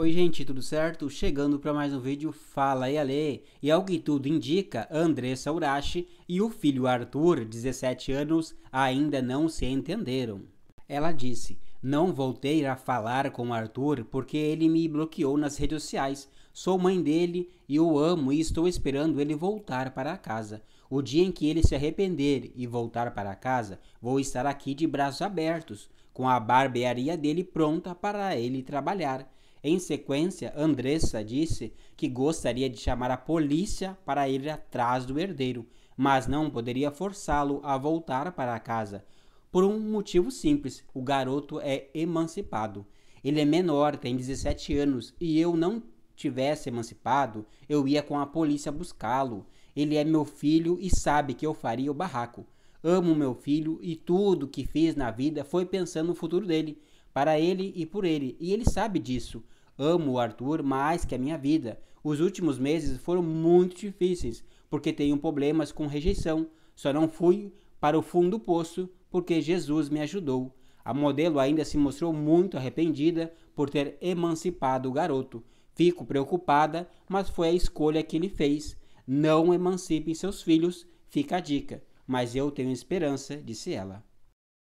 Oi gente, tudo certo? Chegando para mais um vídeo Fala e Ale. E ao que tudo indica, Andressa Urashi e o filho Arthur, 17 anos, ainda não se entenderam. Ela disse, não voltei a falar com Arthur porque ele me bloqueou nas redes sociais. Sou mãe dele e o amo e estou esperando ele voltar para casa. O dia em que ele se arrepender e voltar para casa, vou estar aqui de braços abertos, com a barbearia dele pronta para ele trabalhar. Em sequência, Andressa disse que gostaria de chamar a polícia para ir atrás do herdeiro, mas não poderia forçá-lo a voltar para casa. Por um motivo simples: o garoto é emancipado. Ele é menor, tem 17 anos, e eu não tivesse emancipado, eu ia com a polícia buscá-lo. Ele é meu filho e sabe que eu faria o barraco. Amo meu filho e tudo que fiz na vida foi pensando no futuro dele para ele e por ele, e ele sabe disso. Amo o Arthur mais que a minha vida. Os últimos meses foram muito difíceis, porque tenho problemas com rejeição. Só não fui para o fundo do poço porque Jesus me ajudou. A modelo ainda se mostrou muito arrependida por ter emancipado o garoto. Fico preocupada, mas foi a escolha que ele fez. Não emancipem seus filhos, fica a dica. Mas eu tenho esperança, disse ela.